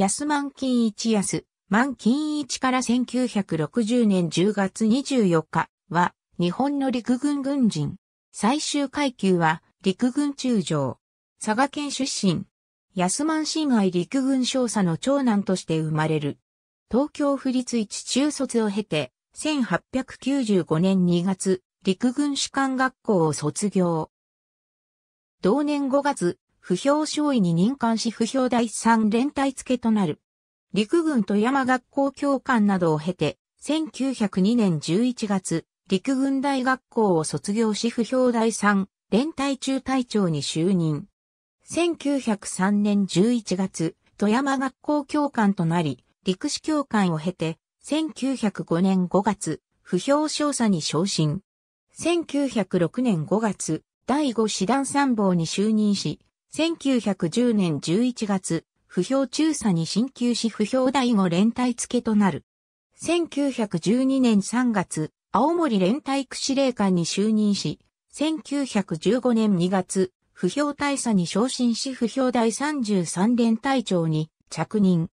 安満金一安、満金一から1960年10月24日は、日本の陸軍軍人。最終階級は、陸軍中将。佐賀県出身。安満新愛陸軍少佐の長男として生まれる。東京府立一中卒を経て、1895年2月、陸軍士官学校を卒業。同年5月、不評少尉に任官し不評第三連隊付けとなる。陸軍富山学校教官などを経て、1902年11月、陸軍大学校を卒業し不評第三連隊中隊長に就任。1903年11月、富山学校教官となり、陸士教官を経て、1905年5月、不評少佐に昇進。1906年5月、第5師団参謀に就任し、1910年11月、不評中佐に進級し不評第五連隊付けとなる。1912年3月、青森連隊区司令官に就任し、1915年2月、不評大佐に昇進し不評第33連隊長に着任。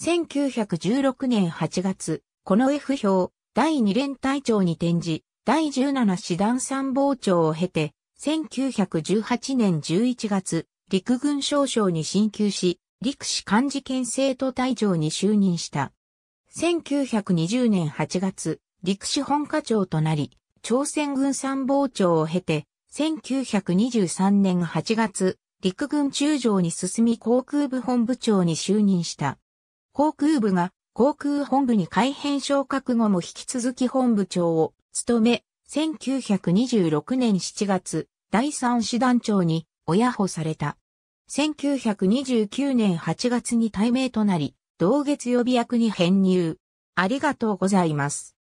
1916年8月、この F 評第2連隊長に転じ、第17師団参謀長を経て、1918年11月、陸軍少将に進級し、陸士漢字県生徒隊長に就任した。1920年8月、陸士本課長となり、朝鮮軍参謀長を経て、1923年8月、陸軍中将に進み航空部本部長に就任した。航空部が航空本部に改編昇格後も引き続き本部長を務め、1926年7月、第3師団長に親保された。1929年8月に対名となり、同月予備役に編入。ありがとうございます。